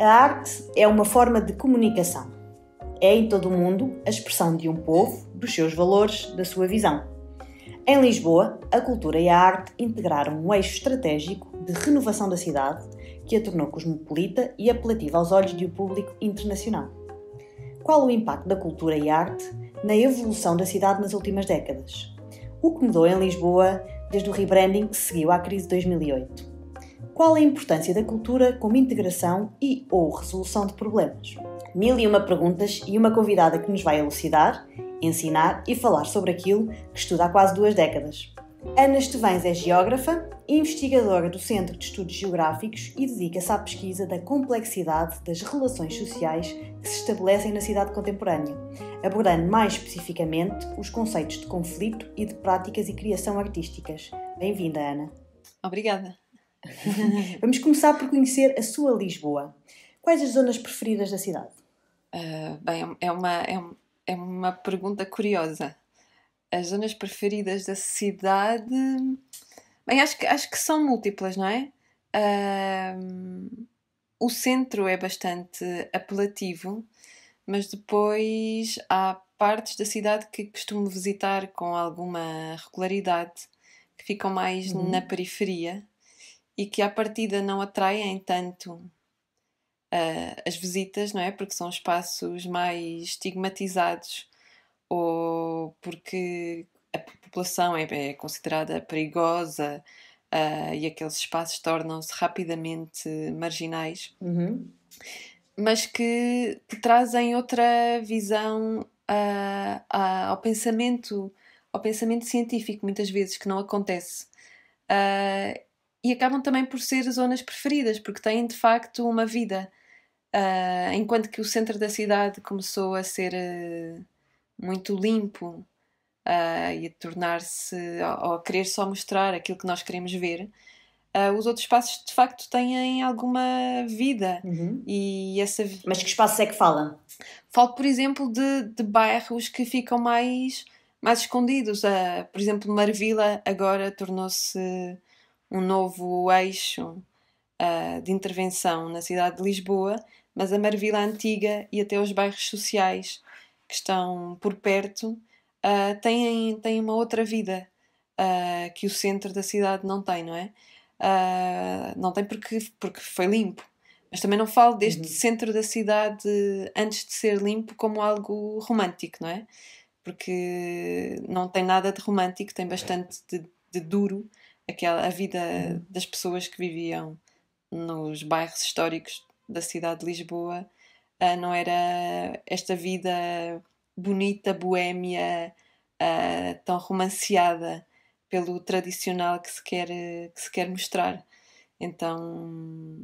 A arte é uma forma de comunicação. É em todo o mundo a expressão de um povo, dos seus valores, da sua visão. Em Lisboa, a cultura e a arte integraram um eixo estratégico de renovação da cidade que a tornou cosmopolita e apelativa aos olhos de um público internacional. Qual o impacto da cultura e arte na evolução da cidade nas últimas décadas? O que mudou em Lisboa desde o rebranding que seguiu à crise de 2008? Qual a importância da cultura como integração e ou resolução de problemas? Mil e uma perguntas e uma convidada que nos vai elucidar, ensinar e falar sobre aquilo que estuda há quase duas décadas. Ana Estevães é geógrafa e investigadora do Centro de Estudos Geográficos e dedica-se à pesquisa da complexidade das relações sociais que se estabelecem na cidade contemporânea, abordando mais especificamente os conceitos de conflito e de práticas e criação artísticas. Bem-vinda, Ana. Obrigada. Vamos começar por conhecer a sua Lisboa. Quais as zonas preferidas da cidade? Uh, bem, é uma, é, é uma pergunta curiosa. As zonas preferidas da cidade. Bem, acho que, acho que são múltiplas, não é? Uh, o centro é bastante apelativo, mas depois há partes da cidade que costumo visitar com alguma regularidade, que ficam mais uhum. na periferia e que à partida não atraem tanto uh, as visitas, não é? Porque são espaços mais estigmatizados ou porque a população é, é considerada perigosa uh, e aqueles espaços tornam-se rapidamente marginais. Uhum. Mas que te trazem outra visão uh, ao pensamento ao pensamento científico muitas vezes que não acontece uh, e acabam também por ser zonas preferidas, porque têm de facto uma vida. Uh, enquanto que o centro da cidade começou a ser uh, muito limpo uh, e a tornar-se, ou a querer só mostrar aquilo que nós queremos ver, os outros espaços de facto têm alguma vida. Uhum. E essa... Mas que espaços é que fala Falo, por exemplo, de, de bairros que ficam mais, mais escondidos. por exemplo, Marvila agora tornou-se um novo eixo uh, de intervenção na cidade de Lisboa, mas a Marvila Antiga e até os bairros sociais que estão por perto uh, têm, têm uma outra vida uh, que o centro da cidade não tem, não é? não tem porque, porque foi limpo. Mas também não falo deste uhum. centro da cidade antes de ser limpo como algo romântico, não é? Porque não tem nada de romântico, tem bastante de, de duro aquela, a vida uhum. das pessoas que viviam nos bairros históricos da cidade de Lisboa uh, não era esta vida bonita, boêmia uh, tão romanceada pelo tradicional que se quer, que se quer mostrar. Então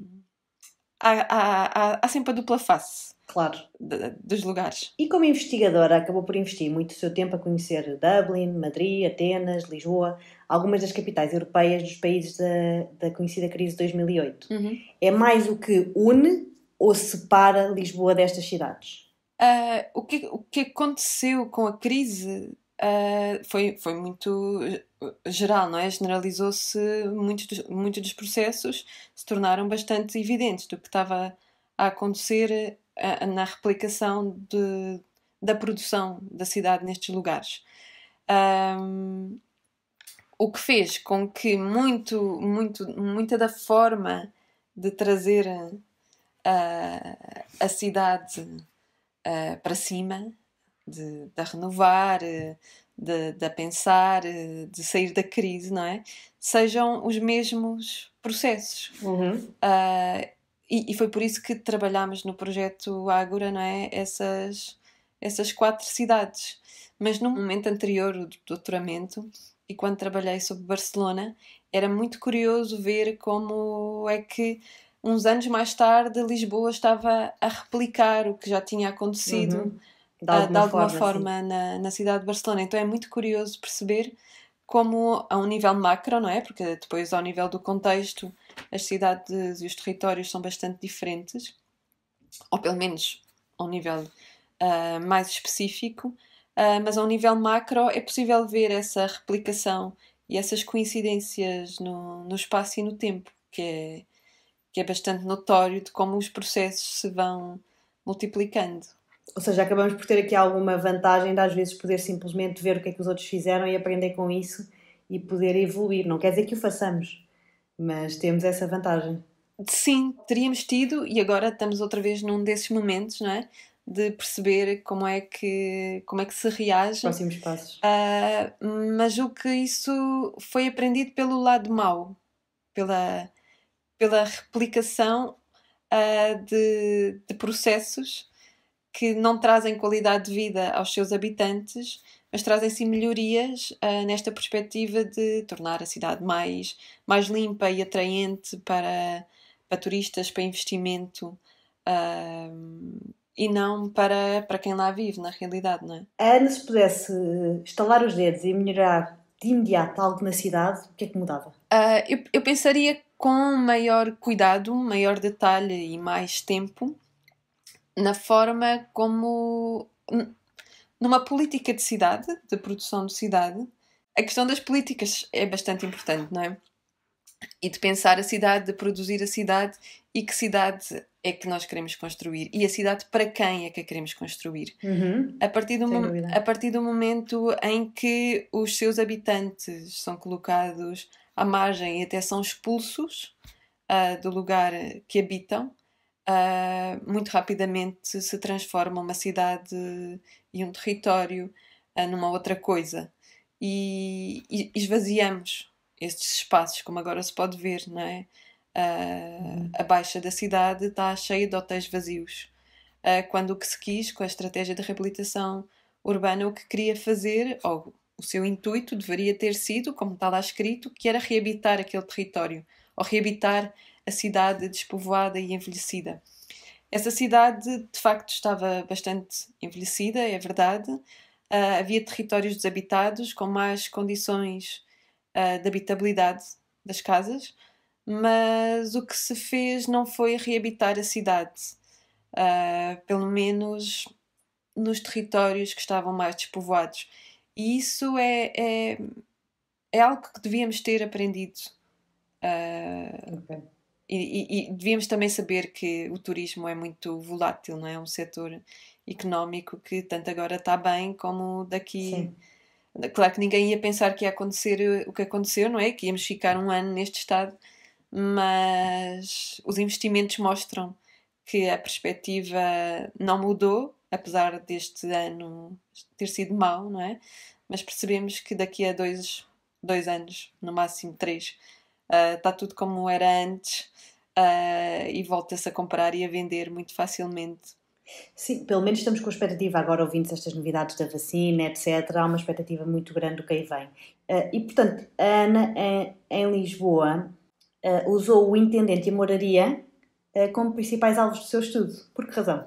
há, há, há, há sempre a dupla face. Claro. De, dos lugares. E como investigadora, acabou por investir muito do seu tempo a conhecer Dublin, Madrid, Atenas, Lisboa algumas das capitais europeias dos países da, da conhecida crise de 2008. Uhum. É mais o que une ou separa Lisboa destas cidades? Uh, o, que, o que aconteceu com a crise uh, foi, foi muito geral, não é? Generalizou-se muitos dos, muitos dos processos se tornaram bastante evidentes do que estava a acontecer ah, na replicação de, da produção da cidade nestes lugares. Um, o que fez com que muito, muito, muita da forma de trazer a, ah, a cidade ah, para cima, de, de renovar, de, de pensar, de sair da crise, não é? Sejam os mesmos processos. Uhum. Uh, e, e, foi por isso que trabalhámos no projeto Ágora, não é? Essas, essas quatro cidades. Mas no momento anterior do doutoramento, e quando trabalhei sobre Barcelona, era muito curioso ver como é que uns anos mais tarde Lisboa estava a replicar o que já tinha acontecido uhum. de, alguma ah, de alguma, forma, forma na, na, cidade de Barcelona. Então é muito curioso perceber como a um nível macro, não é? Porque depois ao nível do contexto as cidades e os territórios são bastante diferentes, ou pelo menos a um nível uh, mais específico, Uh, mas a um nível macro é possível ver essa replicação e essas coincidências no, no espaço e no tempo, que é, que é bastante notório de como os processos se vão multiplicando. Ou seja, acabamos por ter aqui alguma vantagem de às vezes poder simplesmente ver o que é que os outros fizeram e aprender com isso e poder evoluir. Não quer dizer que o façamos, mas temos essa vantagem. Sim, teríamos tido e agora estamos outra vez num desses momentos, não é? de perceber como é que, como é que se reage. Próximos passos. Uh, mas o que isso foi aprendido pelo lado mau, pela, pela replicação uh, de, de processos que não trazem qualidade de vida aos seus habitantes, mas trazem sim melhorias uh, nesta perspectiva de tornar a cidade mais, mais limpa e atraente para, para turistas, para investimento. Uh, e não para, para quem lá vive, na realidade, não é? A Ana, se pudesse estalar os dedos e melhorar de imediato algo na cidade, o que é que mudava? Uh, eu, eu pensaria com maior cuidado, maior detalhe e mais tempo na forma como. numa política de cidade, de produção de cidade. A questão das políticas é bastante importante, não é? e de pensar a cidade, de produzir a cidade e que cidade é que nós queremos construir e a cidade para quem é que a queremos construir. Uhum, a, partir do a partir do momento em que os seus habitantes são colocados à margem e até são expulsos uh, do lugar que habitam, uh, muito rapidamente se transforma uma cidade e um território uh, numa outra coisa e, e esvaziamos estes espaços, como agora se pode ver, não é? Uh, a Baixa da cidade está cheia de hotéis vazios. Uh, quando o que se quis, com a estratégia de reabilitação urbana, o que queria fazer, ou o seu intuito deveria ter sido, como está lá escrito, que era reabitar aquele território, ou reabitar a cidade despovoada e envelhecida. Essa cidade, de facto, estava bastante envelhecida, é verdade. Uh, havia territórios desabitados, com mais condições uh, de habitabilidade das casas, mas o que se fez não foi reabitar a cidade, uh, pelo menos nos territórios que estavam mais despovoados. E isso é, é, é algo que devíamos ter aprendido. Uh, okay. e, e, e, devíamos também saber que o turismo é muito volátil, não é? é um setor económico que tanto agora está bem como daqui. Sim Claro que ninguém ia pensar que ia acontecer eh, o que aconteceu, não é? Que íamos ficar um ano neste estado, mas os investimentos mostram que a perspectiva não mudou, apesar deste ano ter sido mau, não é? Mas percebemos que daqui a dois, dois anos, no máximo três, uh, está tudo como era antes uh, e volta-se a comprar e a vender muito facilmente Sim, pelo menos estamos com a expectativa agora, ouvindo estas novidades da vacina, etc. Há uma expectativa muito grande do que aí vem. Eh, e, portanto, a Ana, em Lisboa, eh, usou o intendente e a moraria eh, como principais alvos do seu estudo. Por que razão?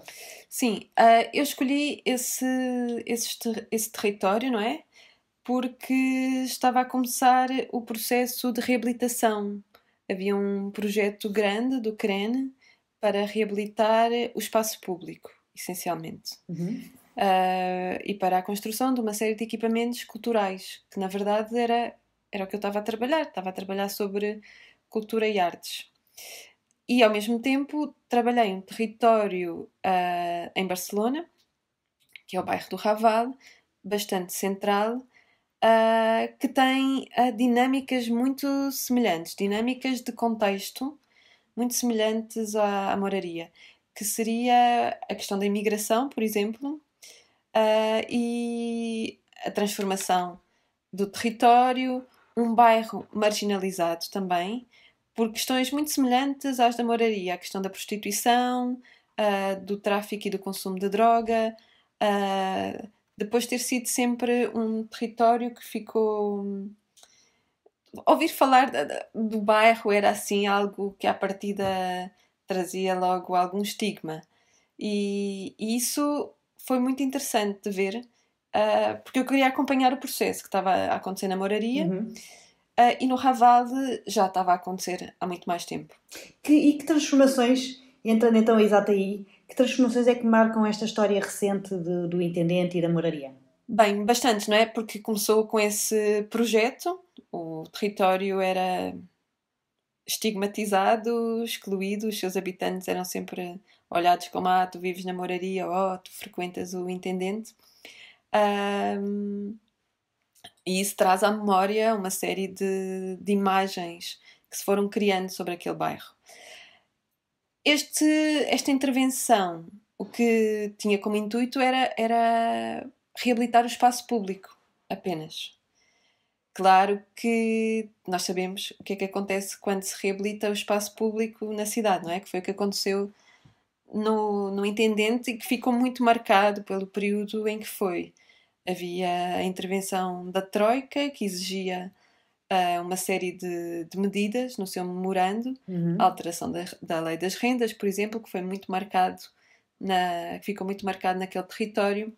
Sim, eu escolhi esse, esse, esse território, não é? Porque estava a começar o processo de reabilitação. Havia um projeto grande do CREN para reabilitar o espaço público essencialmente. Uhum. Uh, e para a construção de uma série de equipamentos culturais, que na verdade era, era o que eu estava a trabalhar, estava a trabalhar sobre cultura e artes. E ao mesmo tempo trabalhei um território uh, em Barcelona, que é o bairro do Raval, bastante central, uh, que tem dinâmicas muito semelhantes, dinâmicas de contexto muito semelhantes à, à moraria que seria a questão da imigração, por exemplo, uh, e a transformação do território, um bairro marginalizado também, por questões muito semelhantes às da moraria, a questão da prostituição, uh, do tráfico e do consumo de droga, uh, depois ter sido sempre um território que ficou ouvir falar do bairro era assim algo que à partida trazia logo algum estigma. E, e isso foi muito interessante de ver, uh, porque eu queria acompanhar o processo que estava a acontecer na moraria. Uhum. Uh, e no Raval já estava a acontecer há muito mais tempo. Que, e que transformações, entrando então exato aí, que transformações é que marcam esta história recente de, do intendente e da moraria? Bem, bastante, não é? Porque começou com esse projeto, o território era estigmatizado, excluído, os seus habitantes eram sempre olhados como ah, tu vives na moraria, oh, tu frequentas o intendente. Um, e isso traz à memória uma série de, de imagens que se foram criando sobre aquele bairro. Este, esta intervenção, o que tinha como intuito era, era reabilitar o espaço público apenas. Claro que nós sabemos o que é que acontece quando se reabilita o espaço público na cidade, não é? Que foi o que aconteceu no, no intendente e que ficou muito marcado pelo período em que foi. Havia a intervenção da Troika, que exigia uh, uma série de, de, medidas no seu memorando, uhum. a alteração da, da lei das rendas, por exemplo, que foi muito marcado, na, que ficou muito marcado naquele território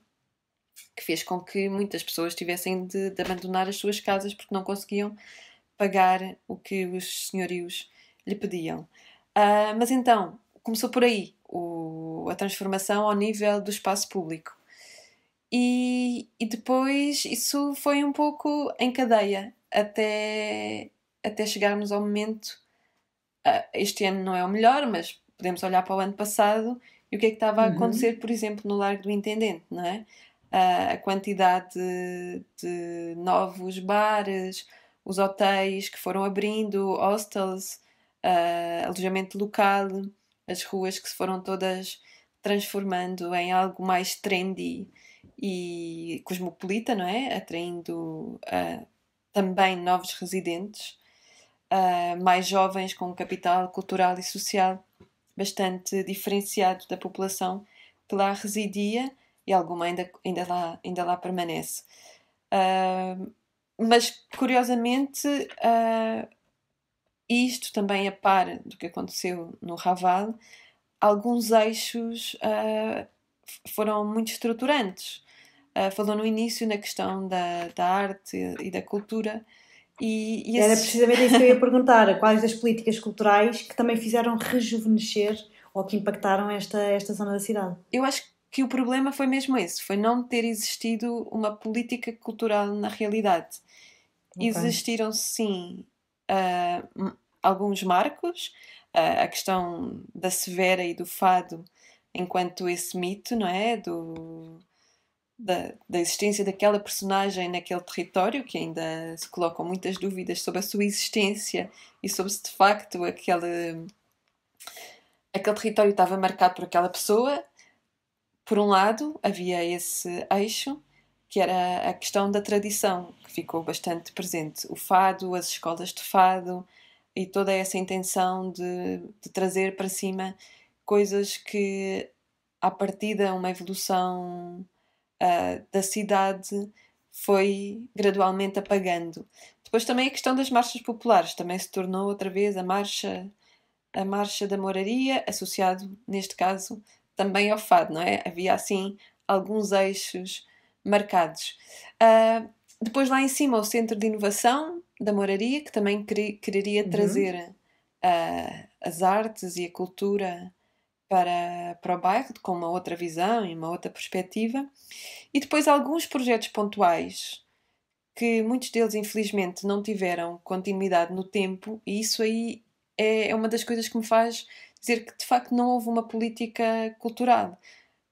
que fez com que muitas pessoas tivessem de, de, abandonar as suas casas porque não conseguiam pagar o que os senhorios lhe pediam. Uh, mas então, começou por aí o, a transformação ao nível do espaço público. E, e, depois isso foi um pouco em cadeia até, até chegarmos ao momento. Uh, este ano não é o melhor, mas podemos olhar para o ano passado e o que é que estava a uhum. acontecer, por exemplo, no Largo do Intendente, não é? a quantidade de, de novos bares, os hotéis que foram abrindo, hostels, uh, alojamento local, as ruas que se foram todas transformando em algo mais trendy e cosmopolita, não é? Atraindo uh, também novos residentes, uh, mais jovens com um capital cultural e social bastante diferenciado da população que lá residia e alguma ainda, ainda, lá, ainda lá permanece. Uh, mas, curiosamente, uh, isto também a par do que aconteceu no Raval, alguns eixos uh, foram muito estruturantes. Ah, falou no início na questão da, da arte e, da cultura, e, e Era precisamente isso que eu ia perguntar: quais as políticas culturais que também fizeram rejuvenescer ou que impactaram esta, esta zona da cidade? Eu acho que que o problema foi mesmo esse, foi não ter existido uma política cultural na realidade. Okay. Existiram sim uh, alguns marcos, uh, a questão da severa e do fado enquanto esse mito, não é? Do, da, da, existência daquela personagem naquele território, que ainda se colocam muitas dúvidas sobre a sua existência e sobre se de facto aquele, aquele território estava marcado por aquela pessoa. Por um lado, havia esse eixo, que era a questão da tradição, que ficou bastante presente. O fado, as escolas de fado e toda essa intenção de, de trazer para cima coisas que, a partir de uma evolução uh, da cidade foi gradualmente apagando. Depois também a questão das marchas populares também se tornou outra vez a marcha a marcha da moraria associado neste caso também ao fado, não é? Havia assim alguns eixos marcados. Uh, depois lá em cima o Centro de Inovação da Moraria, que também quereria uhum. trazer uh, as artes e a cultura para, para o bairro, com uma outra visão e uma outra perspectiva. E depois alguns projetos pontuais, que muitos deles infelizmente não tiveram continuidade no tempo, e isso aí é, é uma das coisas que me faz dizer que de facto não houve uma política cultural,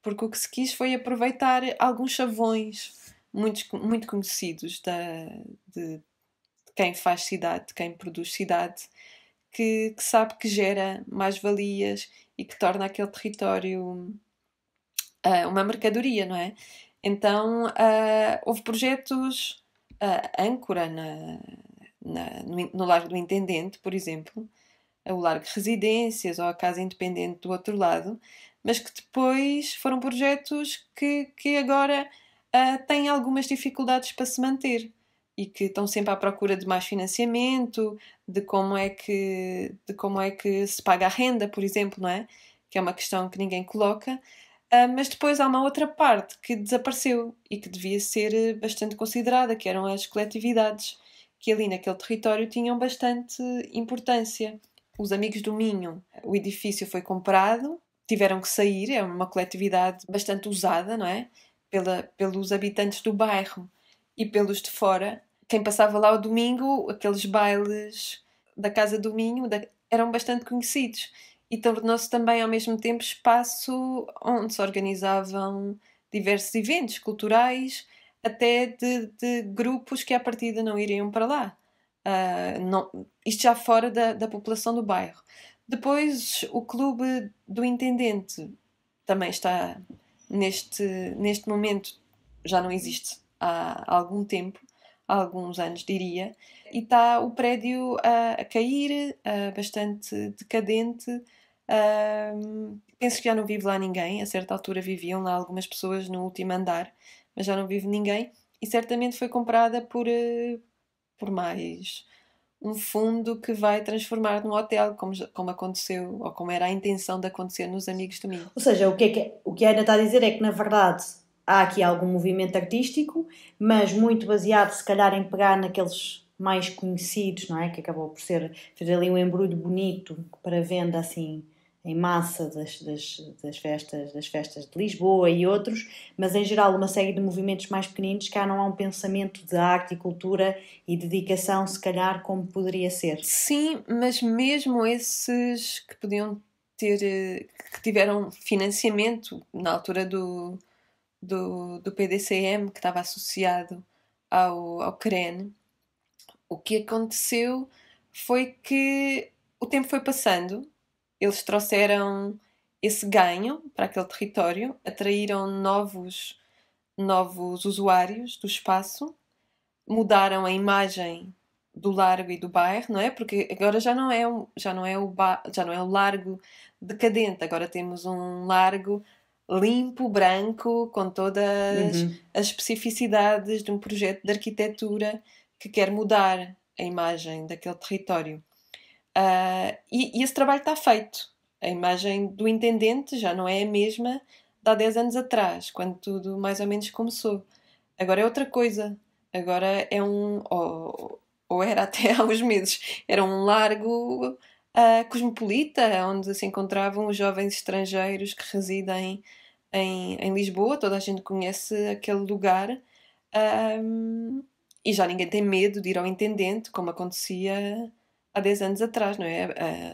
porque o que se quis foi aproveitar alguns chavões muito, muito conhecidos da, de, de quem faz cidade, de quem produz cidade, que, que sabe que gera mais-valias e que torna aquele território uh, uma mercadoria, não é? Então uh, houve projetos uh, âncora na, na, no, no Largo do Intendente, por exemplo, o Largo Residências ou a Casa Independente do outro lado, mas que depois foram projetos que, que agora uh, têm algumas dificuldades para se manter e que estão sempre à procura de mais financiamento, de como é que, de como é que se paga a renda, por exemplo, não é? Que é uma questão que ninguém coloca. Uh, mas depois há uma outra parte que desapareceu e que devia ser bastante considerada, que eram as coletividades, que ali naquele território tinham bastante importância. Os Amigos do Minho, o edifício foi comprado, tiveram que sair, é uma coletividade bastante usada, não é? Pela, pelos habitantes do bairro e pelos de fora. Quem passava lá o domingo, aqueles bailes da Casa do Minho da, eram bastante conhecidos e tornou-se também ao mesmo tempo espaço onde se organizavam diversos eventos culturais, até de, de grupos que à partida não iriam para lá uh, não, isto já fora da, da população do bairro. Depois, o clube do intendente também está neste, neste momento, já não existe há algum tempo, há alguns anos diria, e está o prédio a, a cair, a, bastante decadente. penso que já não vive lá ninguém. A certa altura viviam lá algumas pessoas no último andar, mas já não vive ninguém. E certamente foi comprada por, eh, por mais um fundo que vai transformar num hotel, como, como aconteceu, ou como era a intenção de acontecer nos Amigos do Minho. Ou seja, o que, é que, é, o que a Ana está a dizer é que, na verdade, há aqui algum movimento artístico, mas muito baseado, se calhar, em pegar naqueles mais conhecidos, não é? Que acabou por ser, fazer ali um embrulho bonito para venda, assim, em massa das, das, das, festas, das festas de Lisboa e outros, mas em geral uma série de movimentos mais pequeninos, cá não há um pensamento de arte e cultura e dedicação, se calhar, como poderia ser. Sim, mas mesmo esses que podiam ter, eh, que tiveram financiamento na altura do, do, do PDCM, que estava associado ao, ao CREN, o que aconteceu foi que o tempo foi passando eles trouxeram esse ganho para aquele território, atraíram novos, novos usuários do espaço, mudaram a imagem do largo e do bairro, não é? Porque agora já não é, já não é, o, ba, já não é o largo decadente, agora temos um largo limpo, branco, com todas uhum. as especificidades de um projeto de arquitetura que quer mudar a imagem daquele território. Uh, e, e, esse trabalho está feito. A imagem do intendente já não é a mesma de há 10 anos atrás, quando tudo mais ou menos começou. Agora é outra coisa. Agora é um. Ou, ou era até há uns meses, era um largo uh, cosmopolita, onde se encontravam os jovens estrangeiros que residem em, em Lisboa. Toda a gente conhece aquele lugar. Um, ah, e já ninguém tem medo de ir ao intendente, como acontecia há 10 anos atrás, não é?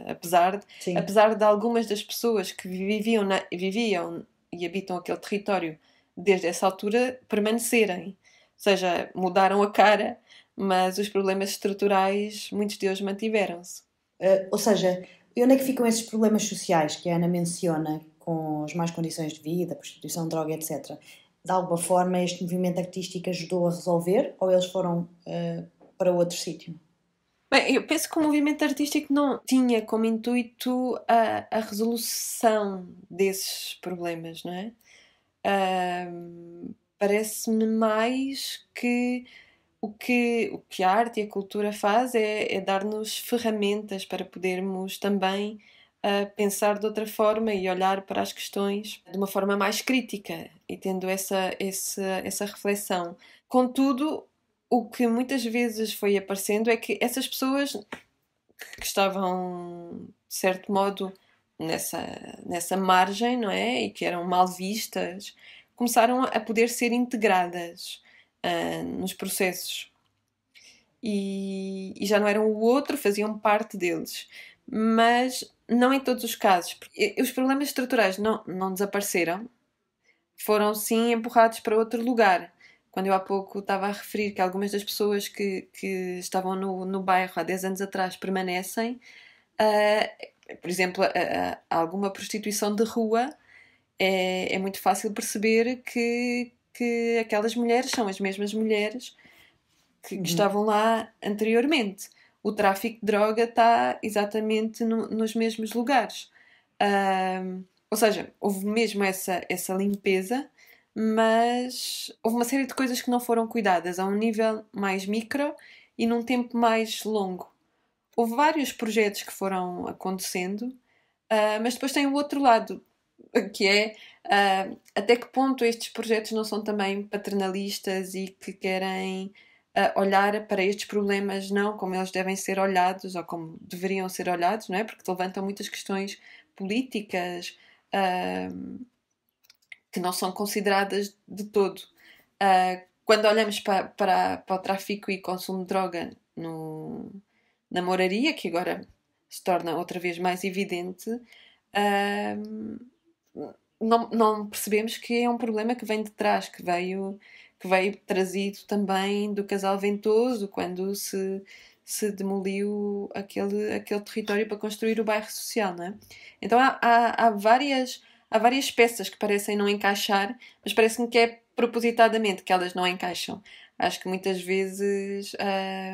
Apesar de, apesar de algumas das pessoas que viviam, na, viviam e habitam aquele território desde essa altura permanecerem, ou seja, mudaram a cara, mas os problemas estruturais, muitos deles mantiveram-se. Uh, ou seja, onde é que ficam esses problemas sociais que a Ana menciona, com as más condições de vida, prostituição, droga, etc.? De alguma forma, este movimento artístico ajudou a resolver ou eles foram uh, para outro sítio? Bem, eu penso que o movimento artístico não tinha como intuito a, a resolução desses problemas, não é? Uh, Parece-me mais que o, que o que a arte e a cultura faz é, é dar-nos ferramentas para podermos também uh, pensar de outra forma e olhar para as questões de uma forma mais crítica e tendo essa, essa, essa reflexão. Contudo, o que muitas vezes foi aparecendo é que essas pessoas que estavam, de certo modo, nessa, nessa margem, não é? E que eram mal vistas, começaram a poder ser integradas uh, nos processos. E, e, já não eram o outro, faziam parte deles. Mas não em todos os casos. Os problemas estruturais não, não desapareceram, foram sim empurrados para outro lugar quando eu há pouco estava a referir que algumas das pessoas que, que estavam no, no bairro há 10 anos atrás permanecem, uh, por exemplo, uh, uh, alguma prostituição de rua, é, é muito fácil perceber que, que aquelas mulheres são as mesmas mulheres que, que uhum. estavam lá anteriormente. O tráfico de droga está exatamente no, nos mesmos lugares. Ah, ou seja, houve mesmo essa, essa limpeza mas houve uma série de coisas que não foram cuidadas a um nível mais micro e num tempo mais longo. Houve vários projetos que foram acontecendo, uh, mas depois tem o outro lado, que é uh, até que ponto estes projetos não são também paternalistas e que querem uh, olhar para estes problemas não como eles devem ser olhados ou como deveriam ser olhados, não é? Porque levantam muitas questões políticas. Uh, que não são consideradas de todo. Uh, quando olhamos para, para, para o tráfico e consumo de droga no, na moraria, que agora se torna outra vez mais evidente, uh, não, não, percebemos que é um problema que vem de trás, que veio, que veio trazido também do casal ventoso, quando se, se demoliu aquele, aquele território para construir o bairro social. Não é? Então há, há, há várias há várias peças que parecem não encaixar, mas parece-me que é propositadamente que elas não encaixam. Acho que muitas vezes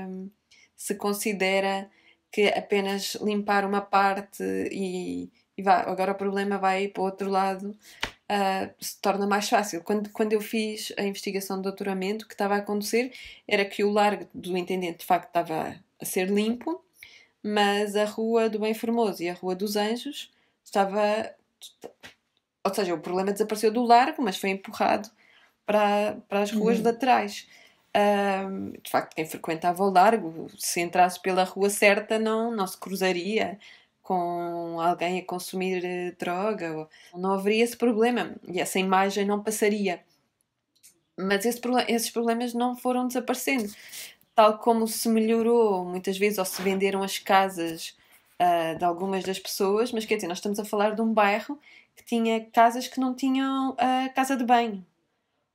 hum, se considera que apenas limpar uma parte e, e vá, agora o problema vai para o outro lado, uh, se torna mais fácil. Quando, quando eu fiz a investigação de doutoramento, o que estava a acontecer era que o largo do intendente de facto estava a ser limpo, mas a rua do Bem Formoso e a rua dos Anjos estava ou seja, o problema desapareceu do largo, mas foi empurrado para, para as ruas uhum. laterais. Um, de facto, quem frequentava o largo, se entrasse pela rua certa, não, não se cruzaria com alguém a consumir eh, droga, não haveria esse problema e essa imagem não passaria. Mas esse, esses problemas não foram desaparecendo. Tal como se melhorou muitas vezes, ou se venderam as casas uh, de algumas das pessoas, mas quer dizer, nós estamos a falar de um bairro que tinha casas que não tinham uh, casa de banho.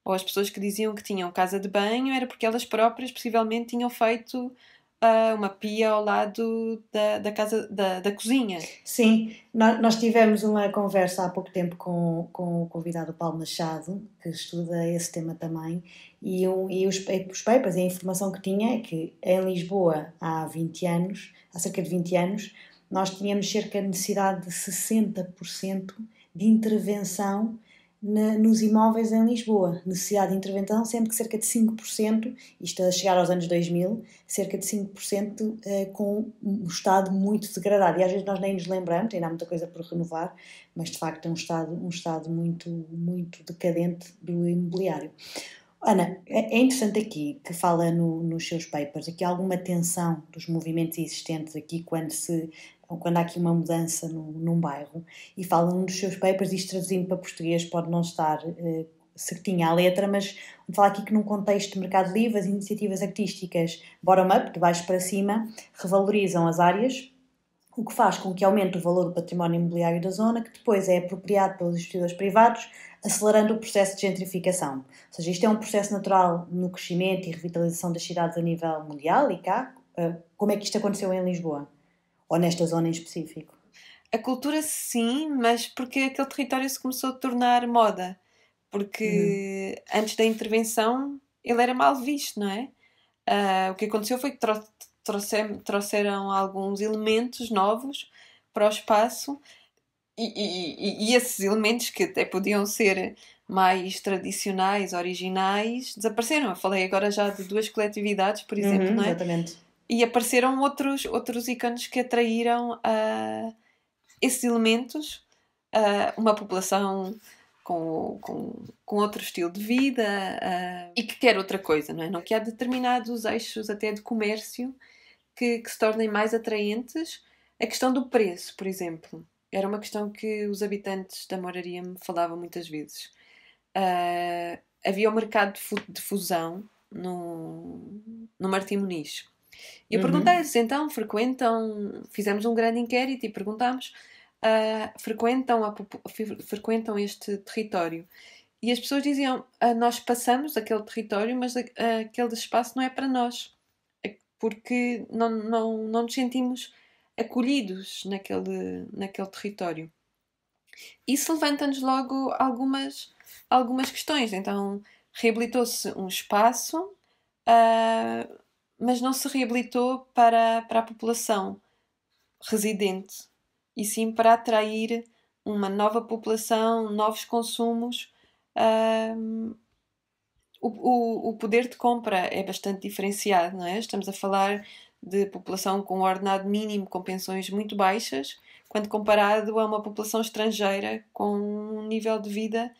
Ou as pessoas que diziam que tinham casa de banho era porque elas próprias possivelmente tinham feito uh, uma pia ao lado da, da casa da, da cozinha. Sim, nós, tivemos uma conversa há pouco tempo com, com o convidado Paulo Machado, que estuda esse tema também, e, um, e os, os papers, a informação que tinha é que em Lisboa há 20 anos, há cerca de 20 anos, nós tínhamos cerca de necessidade de 60% de intervenção na, nos imóveis em Lisboa. Necessidade de intervenção, sendo que cerca de 5%, isto a chegar aos anos 2000, cerca de 5% eh, com um estado muito degradado. E às vezes nós nem nos lembramos, ainda há muita coisa por renovar, mas de facto é um estado, um estado muito, muito decadente do imobiliário. Ana, é, é interessante aqui que fala no, nos seus papers aqui alguma tensão dos movimentos existentes aqui quando se ou quando há aqui uma mudança num, num bairro e falam dos seus papers, isto traduzindo para português pode não estar uh, certinha a letra, mas fala falar aqui que num contexto de mercado livre, as iniciativas artísticas bottom-up, de baixo para cima, revalorizam as áreas, o que faz com que aumente o valor do património imobiliário da zona, que depois é apropriado pelos investidores privados, acelerando o processo de gentrificação. Ou seja, isto é um processo natural no crescimento e revitalização das cidades a nível mundial e cá. Eh, como é que isto aconteceu em Lisboa? Ou nesta zona em específico? A cultura sim, mas porque aquele território se começou a tornar moda. Porque uhum. antes da intervenção ele era mal visto, não é? Uh, o que aconteceu foi que tro trouxer trouxeram alguns elementos novos para o espaço e, e, e, esses elementos que até podiam ser mais tradicionais, originais, desapareceram. Eu falei agora já de duas coletividades, por exemplo, uhum, não é? Exatamente e apareceram outros, outros ícones que atraíram uh, esses elementos, uh, uma população com, com, com, outro estilo de vida uh, e que quer outra coisa, não é? Não que há determinados eixos até de comércio que, que se tornem mais atraentes. A questão do preço, por exemplo, era uma questão que os habitantes da moraria me falavam muitas vezes. havia o mercado de fusão no, no Martim Muniz e eu uhum. perguntei-lhes, então, frequentam, fizemos um grande inquérito e perguntámos, uh, frequentam, a, frequentam este território? E as pessoas diziam, uh, nós passamos aquele território, mas uh, aquele espaço não é para nós, é porque não, não, não nos sentimos acolhidos naquele, naquele território. Isso levanta-nos logo algumas, algumas questões. Então, reabilitou-se um espaço uh, mas não se reabilitou para, para a população residente, e sim para atrair uma nova população, novos consumos. Um, o, o, o, poder de compra é bastante diferenciado, não é? Estamos a falar de população com ordenado mínimo, com pensões muito baixas, quando comparado a uma população estrangeira com um nível de vida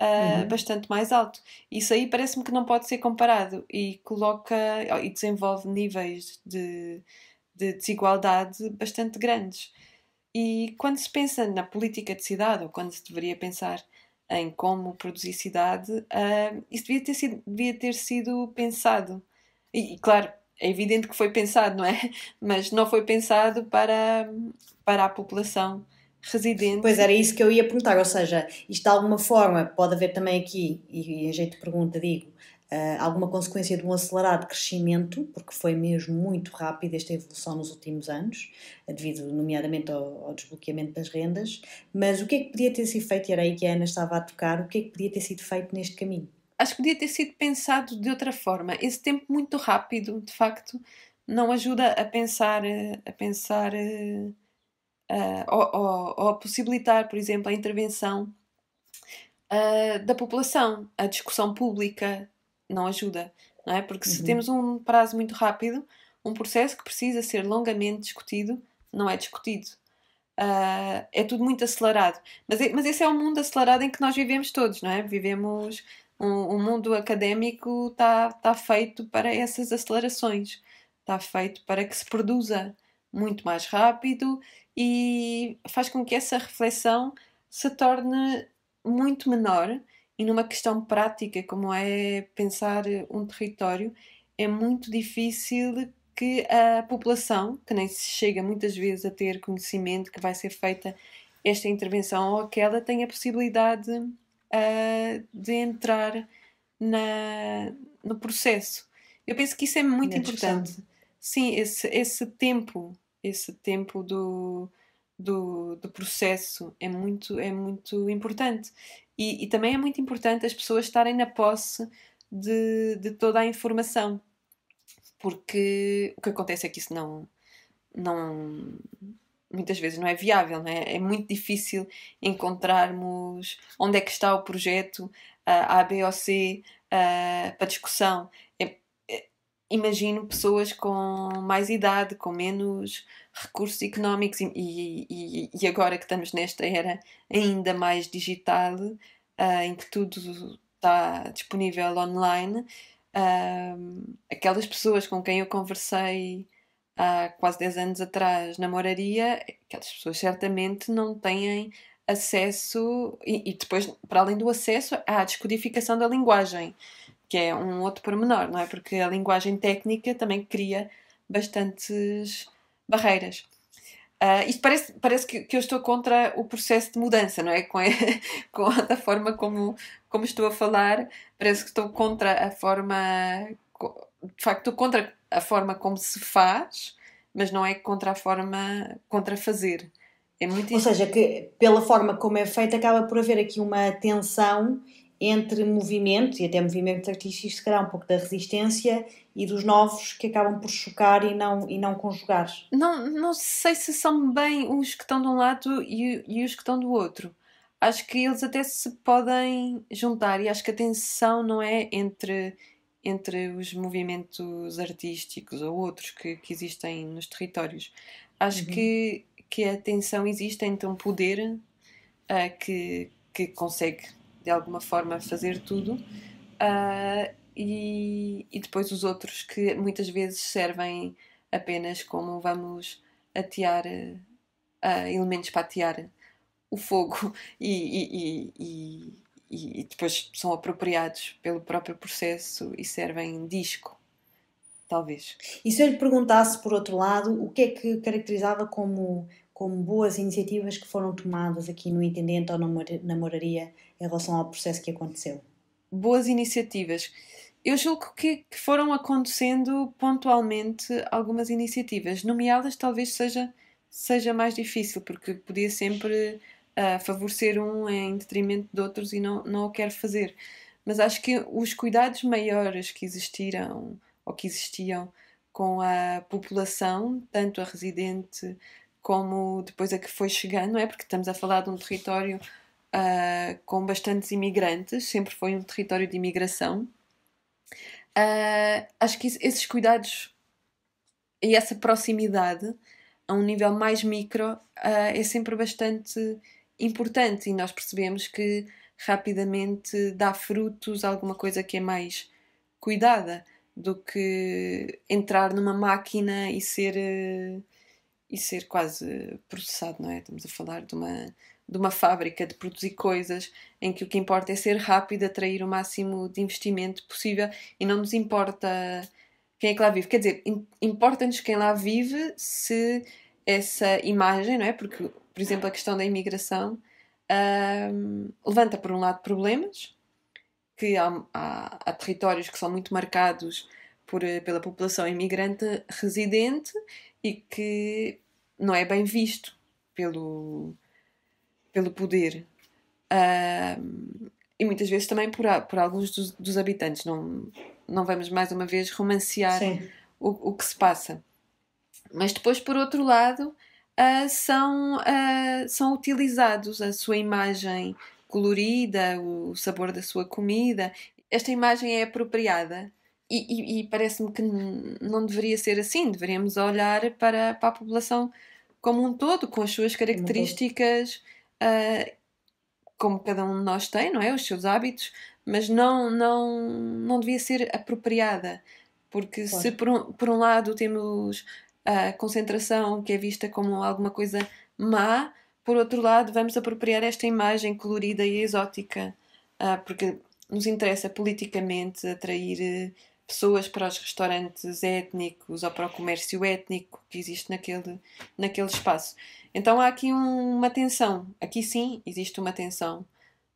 uh, uhum. Ah, bastante mais alto. Isso aí parece-me que não pode ser comparado e coloca e desenvolve níveis de, de desigualdade bastante grandes. E quando se pensa na política de cidade, ou quando se deveria pensar em como produzir cidade, uh, isso devia ter, sido, devia ter sido pensado. E, e, claro, é evidente que foi pensado, não é? Mas não foi pensado para, para a população Pois era isso que eu ia perguntar, ou seja, isto de alguma forma pode haver também aqui, e, e em jeito de pergunta digo, Uh, alguma consequência de um acelerado crescimento, porque foi mesmo muito rápido esta evolução nos últimos anos, eh, devido nomeadamente ao, ao, desbloqueamento das rendas. Mas o que é que podia ter sido feito, e era aí que a Ana estava a tocar, o que é que podia ter sido feito neste caminho? Acho que podia ter sido pensado de outra forma. Esse tempo muito rápido, de facto, não ajuda a pensar, eh, a pensar uh, uh, ou, ou, ou, possibilitar, por exemplo, a intervenção uh, da população. A discussão pública não ajuda, não é? Porque se uhum. temos um prazo muito rápido, um processo que precisa ser longamente discutido não é discutido. Uh, é tudo muito acelerado. Mas, é, mas esse é o um mundo acelerado em que nós vivemos todos, não é? Vivemos. O um, um mundo académico está tá feito para essas acelerações, está feito para que se produza muito mais rápido e faz com que essa reflexão se torne muito menor e numa questão prática como é pensar um território é muito difícil que a população, que nem se chega muitas vezes a ter conhecimento que vai ser feita esta intervenção ou aquela, tenha a possibilidade uh, de entrar na, no processo. Eu penso que isso é muito é importante. Sim, esse, esse tempo esse tempo do, do, do, processo é muito, é muito importante. E, e, também é muito importante as pessoas estarem na posse de, de, toda a informação, porque o que acontece é que isso não. não muitas vezes não é viável, não é? é muito difícil encontrarmos onde é que está o projeto, a, a B ou C, a, para discussão. É, imagino pessoas com mais idade, com menos recursos económicos e, e, e agora que estamos nesta era ainda mais digital, uh, em que tudo está disponível online, uh, aquelas pessoas com quem eu conversei há quase 10 anos atrás na moraria, aquelas pessoas certamente não têm acesso e, e depois, para além do acesso, há a descodificação da linguagem que é um outro pormenor, não é? Porque a linguagem técnica também cria bastantes barreiras. Uh, isto parece, parece que, que, eu estou contra o processo de mudança, não é? Com, com a, da forma como, como estou a falar, parece que estou contra a forma. De facto, estou contra a forma como se faz, mas não é contra a forma. contra fazer. É muito Ou seja, que pela forma como é feita, acaba por haver aqui uma tensão entre movimentos e até movimentos artísticos, se calhar um pouco da resistência e dos novos que acabam por chocar e não, e não conjugar. Não, não sei se são bem os que estão de um lado e, e os que estão do outro. Acho que eles até se podem juntar e acho que a tensão não é entre, entre os movimentos artísticos ou outros que, que existem nos territórios. Acho uhum. que, que a tensão existe entre um poder uh, que, que consegue de alguma forma fazer tudo uh, e, e, depois os outros que muitas vezes servem apenas como vamos atear uh, elementos para atear o fogo e, e, e, depois são apropriados pelo próprio processo e servem disco, talvez. E se eu lhe perguntasse, por outro lado, o que é que caracterizava como como boas iniciativas que foram tomadas aqui no Intendente ou na Moraria em relação ao processo que aconteceu? Boas iniciativas. Eu julgo que, foram acontecendo pontualmente algumas iniciativas. Nomeá-las talvez seja, seja mais difícil, porque podia sempre uh, favorecer um em detrimento de outros e não, não o quero fazer. Mas acho que os cuidados maiores que existiram ou que existiam com a população, tanto a residente como depois a que foi chegando, não é? Porque estamos a falar de um território uh, com bastantes imigrantes, sempre foi um território de imigração. Uh, acho que esses cuidados e essa proximidade a um nível mais micro uh, é sempre bastante importante e nós percebemos que rapidamente dá frutos alguma coisa que é mais cuidada do que entrar numa máquina e ser e ser quase processado, não é? Estamos a falar de uma, de uma fábrica de produzir coisas em que o que importa é ser rápido, atrair o máximo de investimento possível e não nos importa quem é que lá vive. Quer dizer, importa-nos quem lá vive se essa imagem, não é? Porque, por exemplo, a questão da imigração levanta, por um lado, problemas, que há, há, há territórios que são muito marcados por, eh, pela população imigrante residente e que não é bem visto pelo, pelo poder. Uh, e muitas vezes também por, por alguns dos, dos, habitantes. Não, não vamos mais uma vez romancear o, o, que se passa. Mas depois, por outro lado, uh, são, uh, são utilizados a sua imagem colorida, o sabor da sua comida. Esta imagem é apropriada e, e, e parece-me que não deveria ser assim, deveríamos olhar para, para a população como um todo, com as suas características, uh, como cada um de nós tem, não é? Os seus hábitos, mas não, não, não devia ser apropriada, porque claro. se por um, por um lado temos a concentração que é vista como alguma coisa má, por outro lado vamos apropriar esta imagem colorida e exótica, uh, porque nos interessa politicamente atrair pessoas para os restaurantes étnicos ou para o comércio étnico que existe naquele, naquele espaço. Então há aqui um, uma tensão. Aqui sim existe uma tensão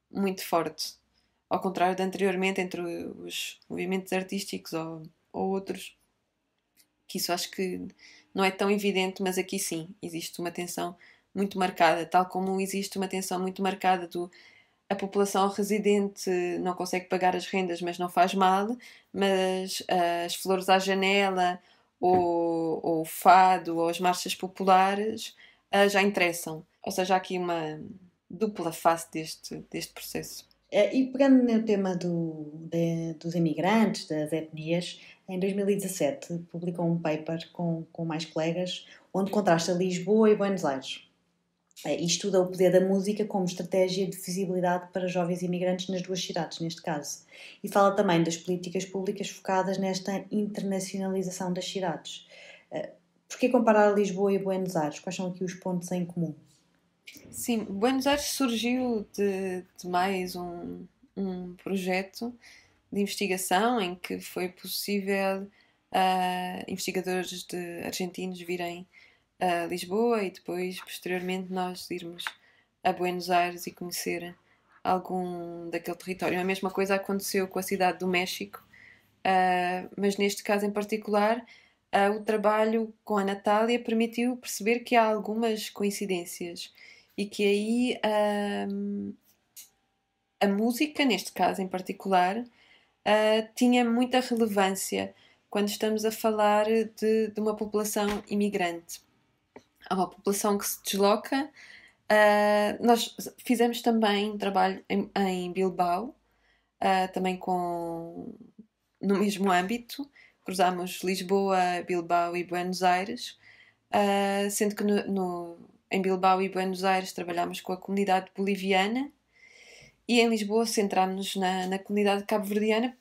muito forte. Ao contrário de anteriormente, entre os movimentos artísticos ou, ou outros, que isso acho que não é tão evidente, mas aqui sim existe uma tensão muito marcada, tal como existe uma tensão muito marcada do a população residente não consegue pagar as rendas, mas não faz mal, mas ah, as flores à janela, ou, ou o fado, ou as marchas populares ah, já interessam. Ou seja, há aqui uma dupla face deste, deste processo. É, e pegando no tema do, de, dos imigrantes, das etnias, em 2017 publicou um paper com, com mais colegas onde contrasta Lisboa e Buenos Aires. É, e estuda o poder da música como estratégia de visibilidade para jovens imigrantes nas duas cidades, neste caso. E fala também das políticas públicas focadas nesta internacionalização das cidades. É, Por que comparar Lisboa e Buenos Aires? Quais são aqui os pontos em comum? Sim, Buenos Aires surgiu de, de mais um, um, projeto de investigação em que foi possível uh, investigadores de argentinos virem a Lisboa e depois, posteriormente, nós irmos a Buenos Aires e conhecer algum daquele território. É a mesma coisa aconteceu com a cidade do México, uh, mas neste caso em particular, uh, o trabalho com a Natália permitiu perceber que há algumas coincidências e que aí uh, a música, neste caso em particular, tinha muita relevância quando estamos a falar de, de uma população imigrante a uma população que se desloca. Uh, nós fizemos também um trabalho em, em Bilbao, uh, também com no mesmo âmbito. Cruzámos Lisboa, Bilbao e Buenos Aires, uh, sendo que no, no, em Bilbao e Buenos Aires trabalhámos com a comunidade boliviana e em Lisboa centrámos-nos na, na comunidade cabo-verdiana,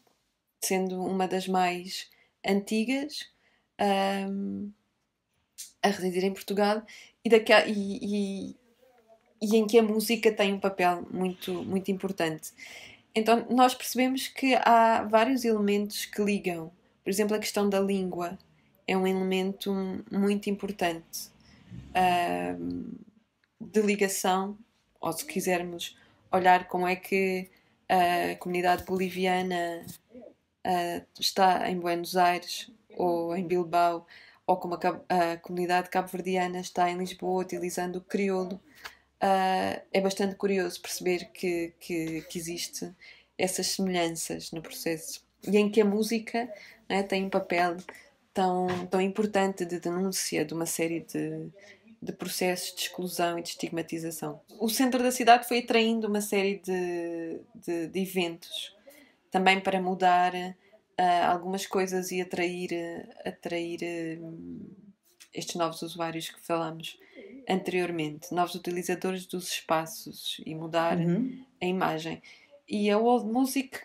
sendo uma das mais antigas a residir em Portugal e, daquela, e, e, e em que a música tem um papel muito, muito importante. Então, nós percebemos que há vários elementos que ligam. Por exemplo, a questão da língua é um elemento muito importante uh, de ligação, ou se quisermos olhar como é que a comunidade boliviana uh, está em Buenos Aires ou em Bilbao, ou como a, comunidade cabo-verdiana está em Lisboa utilizando o crioulo. Ah, é bastante curioso perceber que, que, que existe essas semelhanças no processo e em que a música né, tem um papel tão, tão importante de denúncia de uma série de, de processos de exclusão e de estigmatização. O centro da cidade foi atraindo uma série de, de, de eventos também para mudar uh, algumas coisas e atrair, eh, atrair eh, estes novos usuários que falámos anteriormente, novos utilizadores dos espaços e mudar uhum. a imagem. E a old music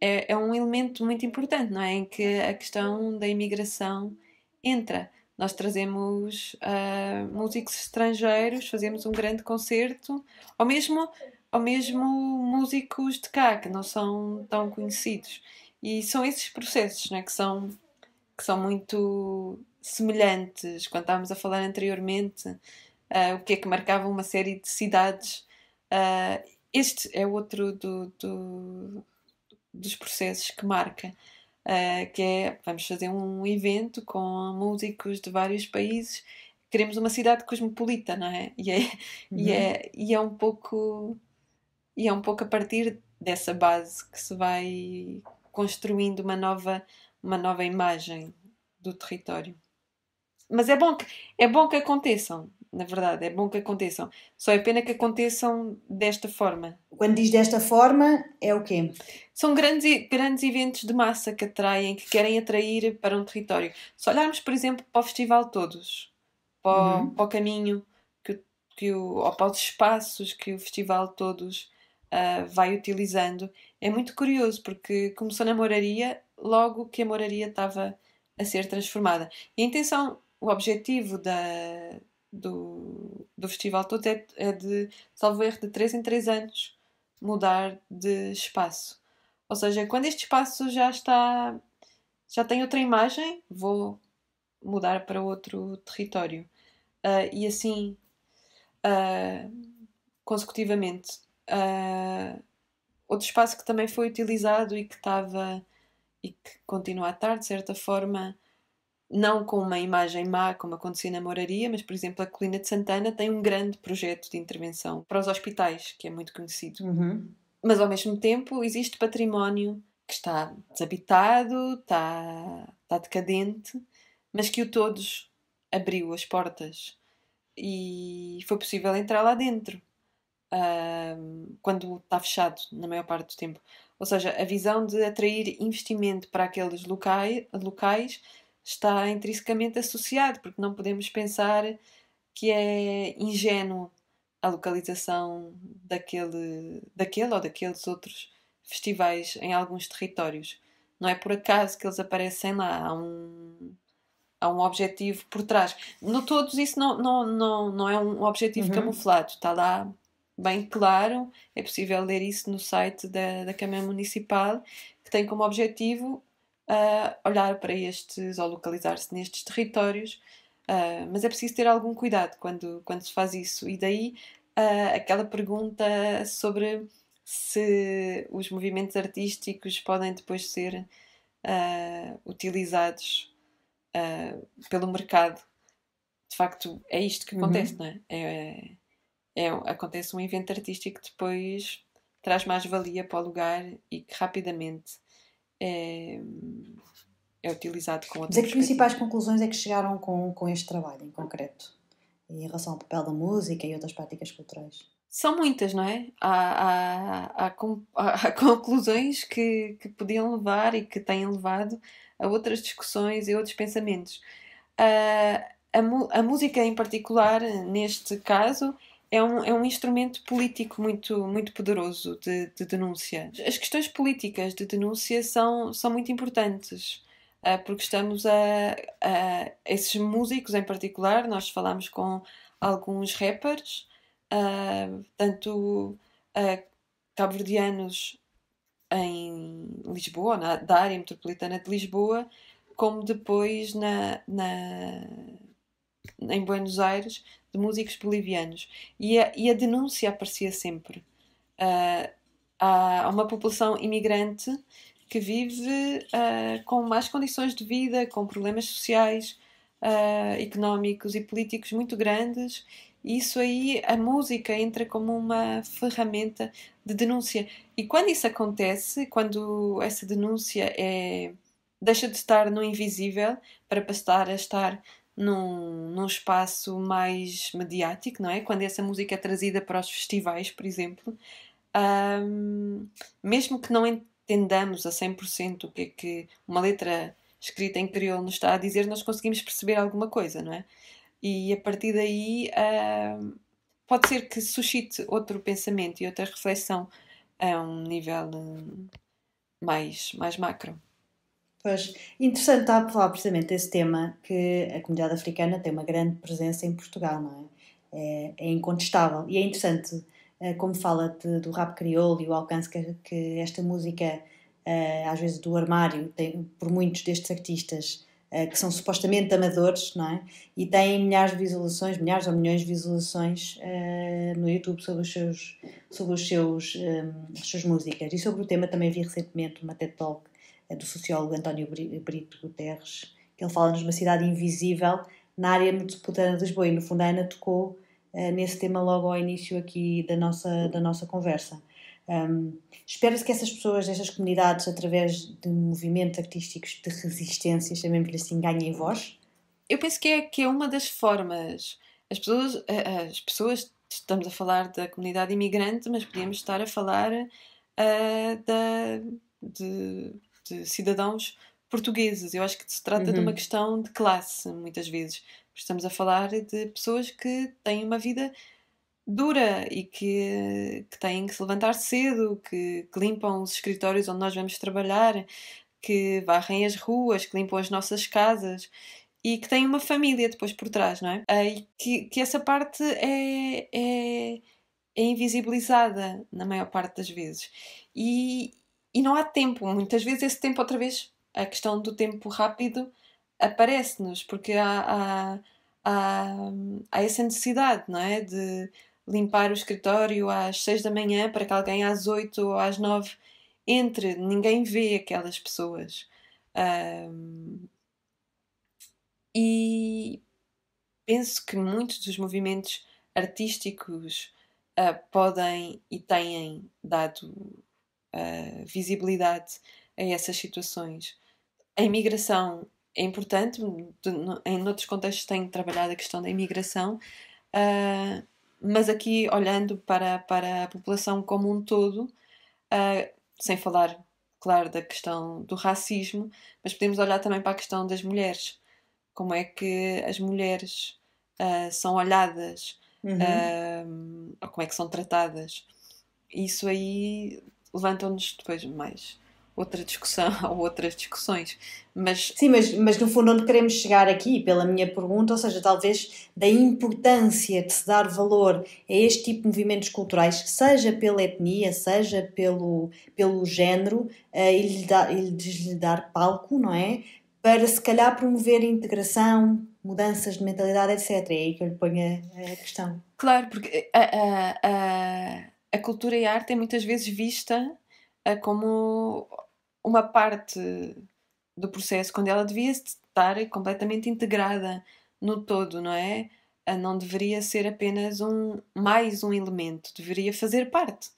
é, é, um elemento muito importante, não é? Em que a questão da imigração entra. Nós trazemos uh, músicos estrangeiros, fazemos um grande concerto, ou mesmo, ou mesmo músicos de cá, que não são tão conhecidos. E são esses processos né, que, são, que são muito semelhantes. Quando estávamos a falar anteriormente, uh, o que é que marcava uma série de cidades, uh, este é outro do, do, dos processos que marca. Uh, que é, vamos fazer um evento com músicos de vários países queremos uma cidade cosmopolita, não é? E é, uhum. e é, e é um pouco e é um pouco a partir dessa base que se vai construindo uma nova, uma nova imagem do território. Mas é bom, que, é bom que aconteçam, na verdade, é bom que aconteçam. Só é pena que aconteçam desta forma. Quando diz desta forma, é o quê? São grandes, grandes eventos de massa que atraem, que querem atrair para um território. Se olharmos, por exemplo, para o Festival Todos, para, uhum. para o caminho, que, que o, ou para os espaços que o Festival Todos uh, vai utilizando, é muito curioso porque começou na moraria logo que a moraria estava a ser transformada. E a intenção, o objetivo da, do, do festival todo é, é de, salvo erro, de 3 em 3 anos mudar de espaço. Ou seja, quando este espaço já está, já tem outra imagem, vou mudar para outro território. Uh, e assim, uh, consecutivamente. Uh, outro espaço que também foi utilizado e que estava e que continua a estar, de certa forma, não com uma imagem má como acontecia na Moraria, mas, por exemplo, a Colina de Santana tem um grande projeto de intervenção para os hospitais, que é muito conhecido. Uhum. Mas, ao mesmo tempo, existe património que está desabitado, está, está decadente, mas que o todos abriu as portas e foi possível entrar lá dentro quando está fechado, na maior parte do tempo. Ou seja, a visão de atrair investimento para aqueles locais, locais está intrinsecamente associado, porque não podemos pensar que é ingênuo a localização daquele, daquele ou daqueles outros festivais em alguns territórios. Não é por acaso que eles aparecem lá, há um, há um objetivo por trás. No todos isso não, não, não, não é um objetivo uhum. camuflado, está lá bem claro. É possível ler isso no site da, da Câmara Municipal, que tem como objetivo uh, olhar para estes ou localizar-se nestes territórios. Uh, mas é preciso ter algum cuidado quando, quando se faz isso. E daí uh, aquela pergunta sobre se os movimentos artísticos podem depois ser utilizados pelo mercado. De facto, é isto que uhum. acontece, uhum. não é? é, é é, acontece um evento artístico que depois traz mais valia para o lugar e que rapidamente é, é utilizado com outras Mas é que principais conclusões é que chegaram com, com este trabalho em concreto? Em relação ao papel da música e outras práticas culturais? São muitas, não é? Há, há, há, há conclusões que, que podiam levar e que têm levado a outras discussões e outros pensamentos. Uh, a, a música em particular, neste caso, é um, é um instrumento político muito, muito poderoso de, de denúncia. As questões políticas de denúncia são, são muito importantes, uh, porque estamos a, a, Esses músicos em particular, nós falámos com alguns rappers, uh, tanto uh, cabo-verdianos em Lisboa, na, da área metropolitana de Lisboa, como depois na, na em Buenos Aires de músicos bolivianos e a, e a denúncia aparecia sempre. Uh, há uma população imigrante que vive uh, com más condições de vida, com problemas sociais, uh, económicos e políticos muito grandes. E isso aí, a música entra como uma ferramenta de denúncia. E quando isso acontece, quando essa denúncia é, deixa de estar no invisível para passar a estar num, num espaço mais mediático, não é? Quando essa música é trazida para os festivais, por exemplo, um, mesmo que não entendamos a 100% o que é que uma letra escrita em crioulo nos está a dizer, nós conseguimos perceber alguma coisa, não é? E a partir daí um, pode ser que suscite outro pensamento e outra reflexão a um nível hum, mais, mais macro. Pois, interessante estar tá, a falar precisamente desse tema, que a comunidade africana tem uma grande presença em Portugal, não é? É, é incontestável. E é interessante eh, como fala de, do rap crioulo e o alcance que, que esta música, eh, às vezes do armário, tem por muitos destes artistas eh, que são supostamente amadores, não é? E têm milhares de visualizações, milhares ou milhões de visualizações no YouTube sobre os seus, sobre os seus, um, as suas músicas. E sobre o tema também vi recentemente uma TED Talk é do sociólogo António Brito Guterres, que ele fala-nos de uma cidade invisível na área metropolitana de Lisboa, e no fundo a Ana tocou uh, nesse tema logo ao início aqui da nossa, da nossa conversa. Um, Espera-se que essas pessoas, essas comunidades, através de movimentos artísticos de resistência, chamemos-lhe assim, ganhem voz? Eu penso que é, que é uma das formas. As pessoas, as pessoas, estamos a falar da comunidade imigrante, mas podíamos estar a falar uh, da, de de cidadãos portugueses. Eu acho que se trata uhum. de uma uhum. questão de classe, muitas vezes. Estamos a falar de pessoas que têm uma vida dura e que, que têm que se levantar cedo, que, que limpam os escritórios onde nós vamos trabalhar, que varrem as ruas, que limpam as nossas casas e que têm uma família depois por trás, não é? E que, que essa parte é, é, é invisibilizada na maior parte das vezes. E, e não há tempo, muitas vezes esse tempo, outra vez, a questão do tempo rápido aparece-nos, porque há, há, há, há, essa necessidade, não é? De limpar o escritório às seis da manhã para que alguém às oito ou às nove entre, ninguém vê aquelas pessoas. Um, e penso que muitos dos movimentos artísticos uh, podem e têm dado uh, visibilidade a essas situações. A imigração é importante, em outros contextos tenho trabalhado a questão da imigração, uh, mas aqui olhando para, para a população como um todo, uh, sem falar, claro, da questão do racismo, mas podemos olhar também para a questão das mulheres. Como é que as mulheres uh, são olhadas, uhum. ou como é que são tratadas. Isso aí levantam-nos depois mais outra discussão ou outras discussões, mas... Sim, mas, mas no fundo onde queremos chegar aqui, pela minha pergunta, ou seja, talvez da importância de se dar valor a este tipo de movimentos culturais, seja pela etnia, seja pelo, pelo género, eh, e lhe, dar, e lhe dar palco, não é? Para se calhar promover a integração, mudanças de mentalidade, etc. É aí que eu lhe ponho a, a questão. Claro, porque a, eh, a eh, a cultura e a arte é muitas vezes vista ah, como uma parte do processo, quando ela devia estar completamente integrada no todo, não é? Ah, não deveria ser apenas um mais um elemento, deveria fazer parte.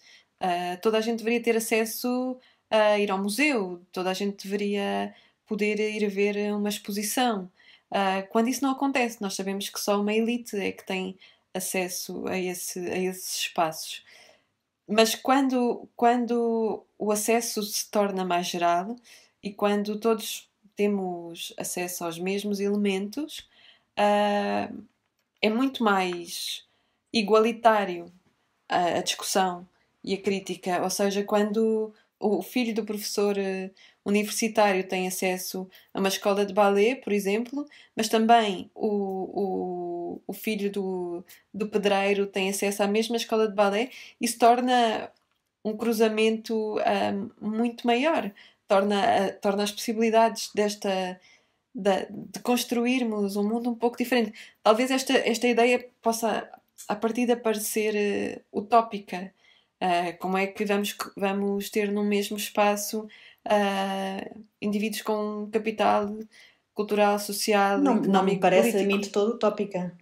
Uh, toda a gente deveria ter acesso a ir ao museu, toda a gente deveria poder ir ver uma exposição. Uh, quando isso não acontece, nós sabemos que só uma elite é que tem acesso a, esse, a esses espaços. Mas quando, quando o acesso se torna mais geral e quando todos temos acesso aos mesmos elementos, uh, é muito mais igualitário a, a discussão e a crítica. Ou seja, quando o filho do professor eh, universitário tem acesso a uma escola de ballet, por exemplo, mas também o, o, o filho do, do pedreiro tem acesso à mesma escola de ballet, isso torna um cruzamento muito maior, torna, uh, torna as possibilidades desta. Da, de construirmos um mundo um pouco diferente. Talvez esta, esta ideia possa, à partida, parecer uh, utópica, Uh, como é que vamos, vamos ter no mesmo espaço uh, indivíduos com capital cultural, social, não, económico, Não me parece político. a mim de todo utópica.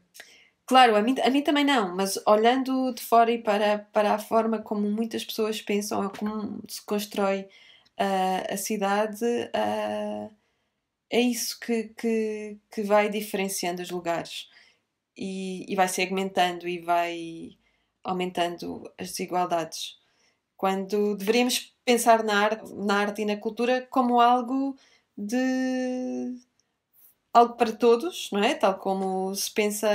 Claro, a mim, a mim também não, mas olhando de fora e para, para a forma como muitas pessoas pensam, como se constrói uh, a cidade, é isso que, que, que vai diferenciando os lugares e, e vai segmentando e vai aumentando as desigualdades. Quando deveríamos pensar na arte, na arte e na cultura como algo de algo para todos, não é? Tal como se pensa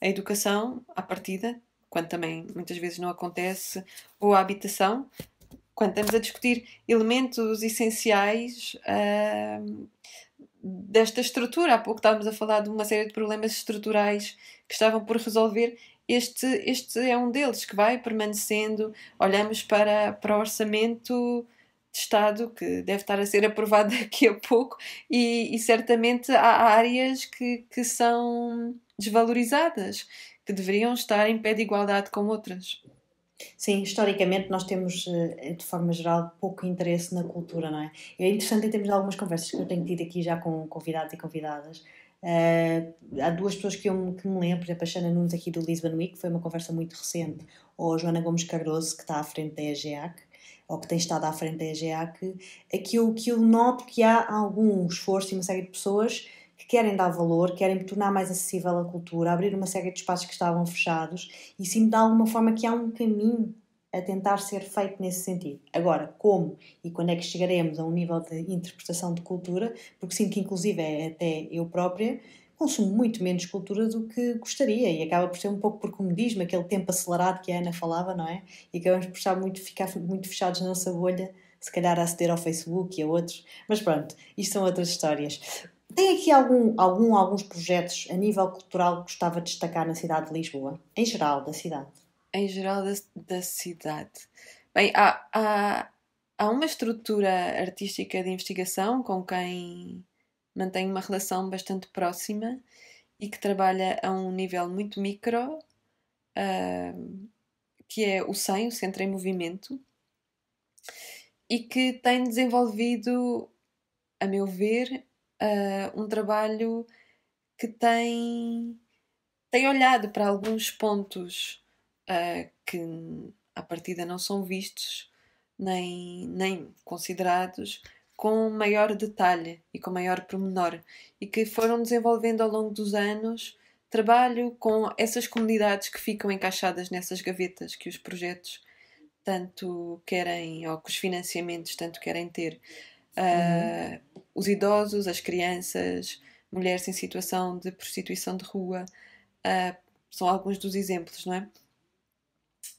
a educação à partida, quando também muitas vezes não acontece, ou a habitação, quando estamos a discutir elementos essenciais uh, desta estrutura. Há pouco estávamos a falar de uma série de problemas estruturais que estavam por resolver este, este é um deles que vai permanecendo. Olhamos para, para o orçamento de Estado que deve estar a ser aprovado daqui a pouco e, e certamente há áreas que, que são desvalorizadas, que deveriam estar em pé de igualdade com outras. Sim, historicamente nós temos, eh, de forma geral, pouco interesse na cultura, não é? É interessante em termos de algumas conversas que eu tenho tido aqui já com convidados e convidadas, Uh, há duas pessoas que, eu, que me lembro, por exemplo, a Xana Nunes aqui do Lisbon Week, foi uma conversa muito recente, ou a Joana Gomes Cardoso, que está à frente da EGEAC, ou que tem estado à frente da EGEAC, é que eu, que eu noto que há algum esforço e uma série de pessoas que querem dar valor, querem tornar mais acessível a cultura, abrir uma série de espaços que estavam fechados, e sim, de alguma forma, que há um caminho a tentar ser feito nesse sentido. Agora, como e quando é que chegaremos a um nível de interpretação de cultura, porque sinto que, inclusive, é até eu própria consumo muito menos cultura do que gostaria e acaba por ser um pouco por comodismo, aquele tempo acelerado que a Ana falava, não é? E acabamos por estar muito, ficar muito fechados na nossa bolha, se calhar a aceder ao Facebook e a outros. Mas pronto, isto são outras histórias. Tem aqui algum, algum, alguns projetos a nível cultural que gostava de destacar na cidade de Lisboa, em geral, da cidade? em geral da, da cidade? Bem, há, há, há uma estrutura artística de investigação com quem mantenho uma relação bastante próxima e que trabalha a um nível muito micro, uh, que é o SEM, o Centro em Movimento, e que tem desenvolvido, a meu ver, uh, um trabalho que tem, tem olhado para alguns pontos uh, que à partida não são vistos nem, nem considerados com maior detalhe e com maior pormenor e que foram desenvolvendo ao longo dos anos trabalho com essas comunidades que ficam encaixadas nessas gavetas que os projetos tanto querem, ou que os financiamentos tanto querem ter. Uh, os idosos, as crianças, mulheres em situação de prostituição de rua, uh, são alguns dos exemplos, não é?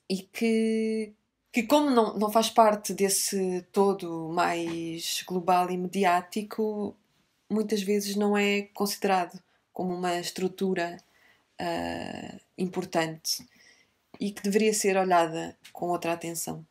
e que, que como não, não faz parte desse todo mais global e mediático, muitas vezes não é considerado como uma estrutura uh, importante e que deveria ser olhada com outra atenção.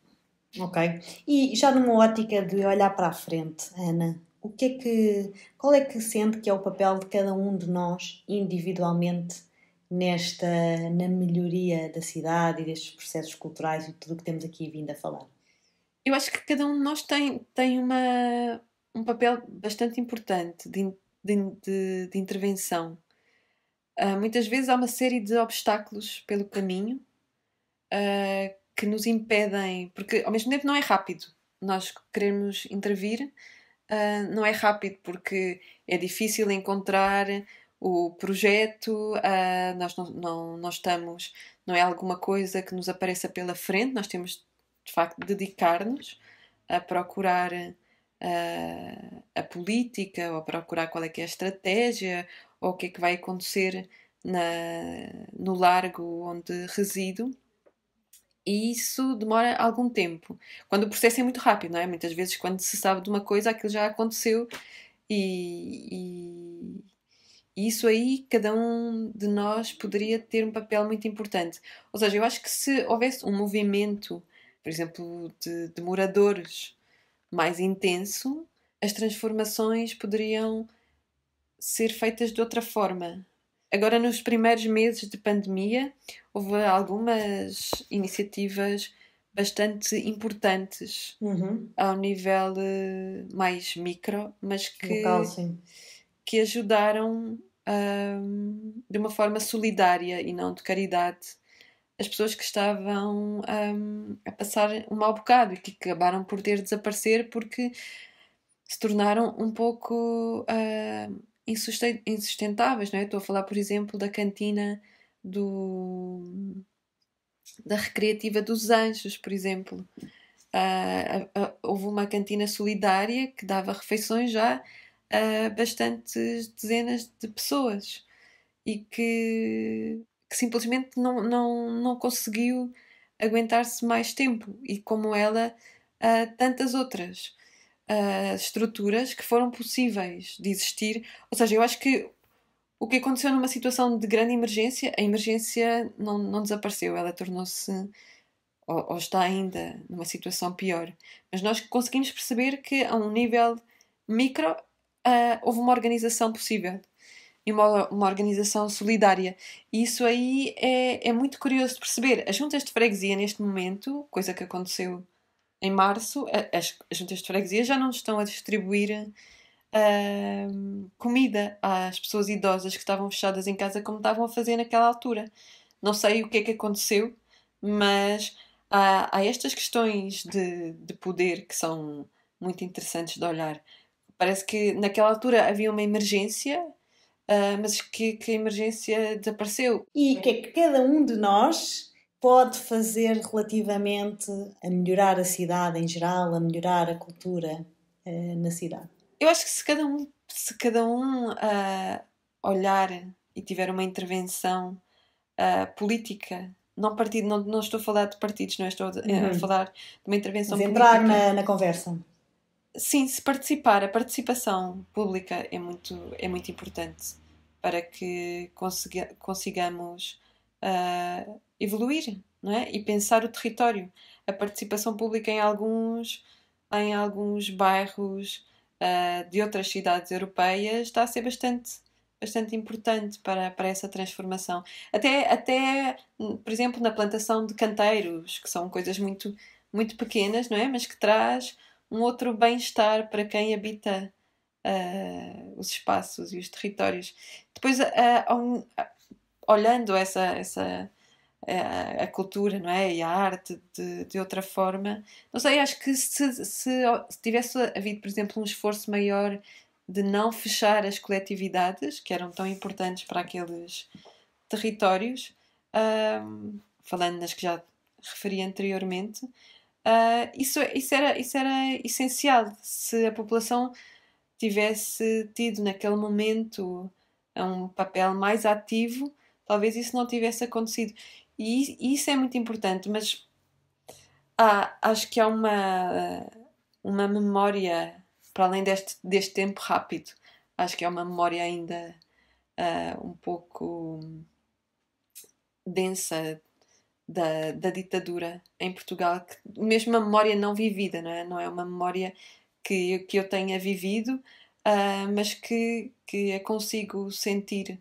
Ok. E já numa ótica de olhar para a frente, Ana, o que é que, qual é que sente que é o papel de cada um de nós individualmente nesta na melhoria da cidade e destes processos culturais e tudo o que temos aqui vindo a falar? Eu acho que cada um de nós tem, tem uma, um papel bastante importante de, de, de, de intervenção. Uh, muitas vezes há uma série de obstáculos pelo caminho uh, que nos impedem, porque ao mesmo tempo não é rápido nós queremos intervir, uh, não é rápido porque é difícil encontrar o projeto, uh, nós não, não, estamos, não é alguma coisa que nos apareça pela frente, nós temos de facto de dedicar-nos a procurar uh, a política, ou a procurar qual é que é a estratégia, ou o que é que vai acontecer na, no largo onde resido. E isso demora algum tempo. Quando o processo é muito rápido, não é? Muitas vezes, quando se sabe de uma coisa, aquilo já aconteceu e, e e isso aí, cada um de nós poderia ter um papel muito importante. Ou seja, eu acho que se houvesse um movimento, por exemplo, de, de moradores mais intenso, as transformações poderiam ser feitas de outra forma. Agora, nos primeiros meses de pandemia, houve algumas iniciativas bastante importantes uhum. ao nível eh, mais micro, mas que. sim que ajudaram um, de uma forma solidária e não de caridade as pessoas que estavam um, a passar um mau bocado e que acabaram por ter de desaparecer porque se tornaram um pouco uh, insustentáveis, não é? Estou a falar, por exemplo, da cantina do, da Recreativa dos Anjos, por exemplo. Uh, uh, houve uma cantina solidária que dava refeições já a bastantes dezenas de pessoas e que, que simplesmente não, não, não conseguiu aguentar-se mais tempo e como ela tantas outras estruturas que foram possíveis de existir ou seja eu acho que o que aconteceu numa situação de grande emergência a emergência não, não desapareceu ela tornou-se ou, ou, está ainda numa situação pior mas nós conseguimos perceber que a um nível micro uh, houve uma organização possível e uma, uma, organização solidária. E isso aí é, é muito curioso de perceber. As juntas de freguesia, neste momento, coisa que aconteceu em março, as, as juntas de freguesia já não estão a distribuir uh, comida às pessoas idosas que estavam fechadas em casa, como estavam a fazer naquela altura. Não sei o que é que aconteceu, mas há, há estas questões de, de poder que são muito interessantes de olhar. Parece que naquela altura havia uma emergência, uh, mas que, que a emergência desapareceu. E o que é que cada um de nós pode fazer relativamente a melhorar a cidade em geral, a melhorar a cultura uh, na cidade? Eu acho que se cada um, se cada um uh, olhar e tiver uma intervenção política não partido, não, não estou a falar de partidos, não é? estou a, uhum. falar de uma intervenção Mas política. Entrar na, na, conversa sim, se participar, a participação pública é muito, é muito importante para que consiga, consigamos uh, evoluir não é? e pensar o território. A participação pública em alguns, em alguns bairros uh, de outras cidades europeias está a ser bastante bastante importante para, para essa transformação. Até, até, por exemplo, na plantação de canteiros, que são coisas muito, muito pequenas, não é? Mas que traz um outro bem-estar para quem habita uh, os espaços e os territórios. Depois, uh, um, uh, olhando essa, essa a cultura não é? e a arte de, de outra forma, não sei, acho que se, se, se tivesse havido, por exemplo, um esforço maior de não fechar as coletividades que eram tão importantes para aqueles territórios, falando nas que já referi anteriormente, ah, isso, isso, era, isso era essencial. Se a população tivesse tido naquele momento é um papel mais ativo, talvez isso não tivesse acontecido. E, e isso é muito importante, mas há, acho que há uma, uma memória, para além deste, deste tempo rápido, acho que é uma memória ainda uh, um pouco densa da, da ditadura em Portugal, que, mesmo uma memória não vivida, não é, não é uma memória que, que eu tenha vivido, uh, mas que, que a consigo sentir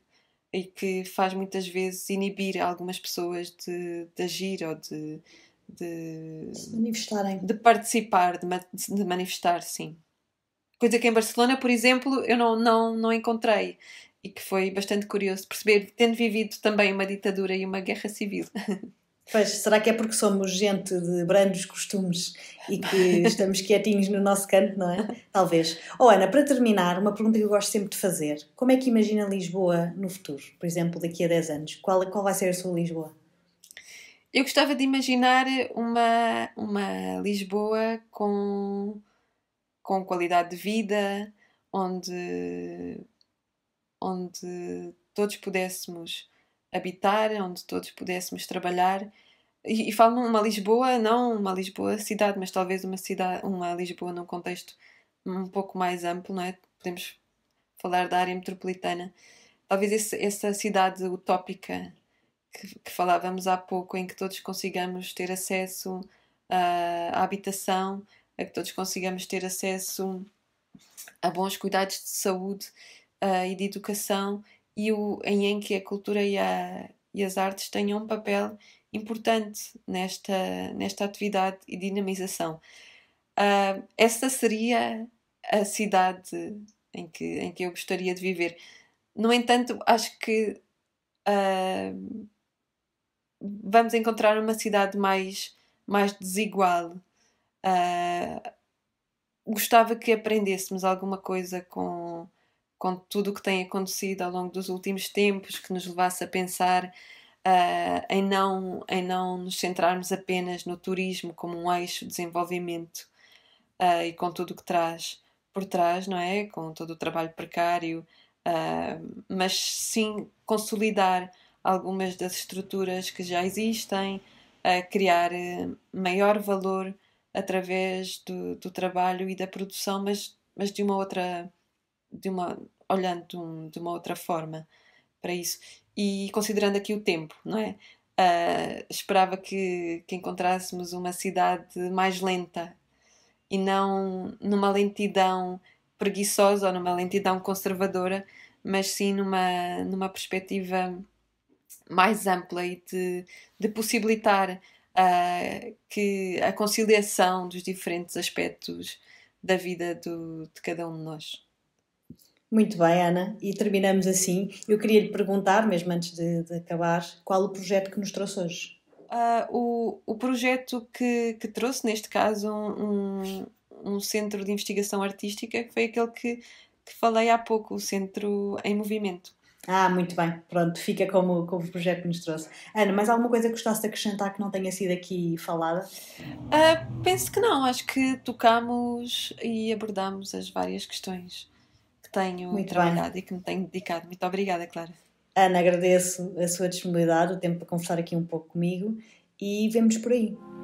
e que faz muitas vezes inibir algumas pessoas de, de agir ou de, de manifestarem. De participar, de, ma de manifestar, sim. Coisa que em Barcelona, por exemplo, eu não, não, não encontrei e que foi bastante curioso perceber, tendo vivido também uma ditadura e uma guerra civil. Pois, será que é porque somos gente de brandos costumes e que estamos quietinhos no nosso canto, não é? Talvez. Oh, Ana, para terminar, uma pergunta que eu gosto sempre de fazer: como é que imagina Lisboa no futuro? Por exemplo, daqui a 10 anos? Qual, qual vai ser a sua Lisboa? Eu gostava de imaginar uma, uma Lisboa com, com qualidade de vida, onde, onde todos pudéssemos habitar, onde todos pudéssemos trabalhar. E, e falo numa Lisboa, não uma Lisboa cidade, mas talvez uma cidade, uma Lisboa num contexto um pouco mais amplo, não é? Podemos falar da área metropolitana. Talvez esse, essa cidade utópica que, que, falávamos há pouco, em que todos consigamos ter acesso ah, à, habitação, a que todos consigamos ter acesso a bons cuidados de saúde uh, e de educação e o, em, em que a cultura e, a, e as artes tenham um papel importante nesta, nesta atividade e dinamização. Uh, essa seria a cidade em que, em que eu gostaria de viver. No entanto, acho que uh, vamos encontrar uma cidade mais, mais desigual. Uh, gostava que aprendêssemos alguma coisa com, com tudo o que tem acontecido ao longo dos últimos tempos, que nos levasse a pensar uh, em, não, em não nos centrarmos apenas no turismo como um eixo de desenvolvimento uh, e com tudo o que traz por trás, não é? Com todo o trabalho precário, uh, mas sim consolidar algumas das estruturas que já existem, criar eh, maior valor através do, do trabalho e da produção, mas, mas de uma outra de uma, olhando de, um, de uma outra forma para isso. E considerando aqui o tempo, não é? Uh, esperava que, que encontrássemos uma cidade mais lenta e não numa lentidão preguiçosa ou numa lentidão conservadora, mas sim numa, numa perspectiva mais ampla e de, de possibilitar uh, que a conciliação dos diferentes aspectos da vida do, de cada um de nós. Muito bem, Ana, e terminamos assim. Eu queria lhe perguntar, mesmo antes de, de acabar, qual o projeto que nos trouxe hoje? Uh, o, o projeto que, que trouxe, neste caso, um, um centro de investigação artística, que foi aquele que, que falei há pouco, o Centro em Movimento. Ah, muito bem, pronto, fica como, como o projeto que nos trouxe. Ana, mais alguma coisa que gostasse de acrescentar que não tenha sido aqui falada? Uh, penso que não, acho que tocamos e abordamos as várias questões tenho muito trabalhado bem. e que me tenho dedicado. Muito obrigada, Clara. Ana, agradeço a sua disponibilidade, o tempo para conversar aqui um pouco comigo e vemos por aí.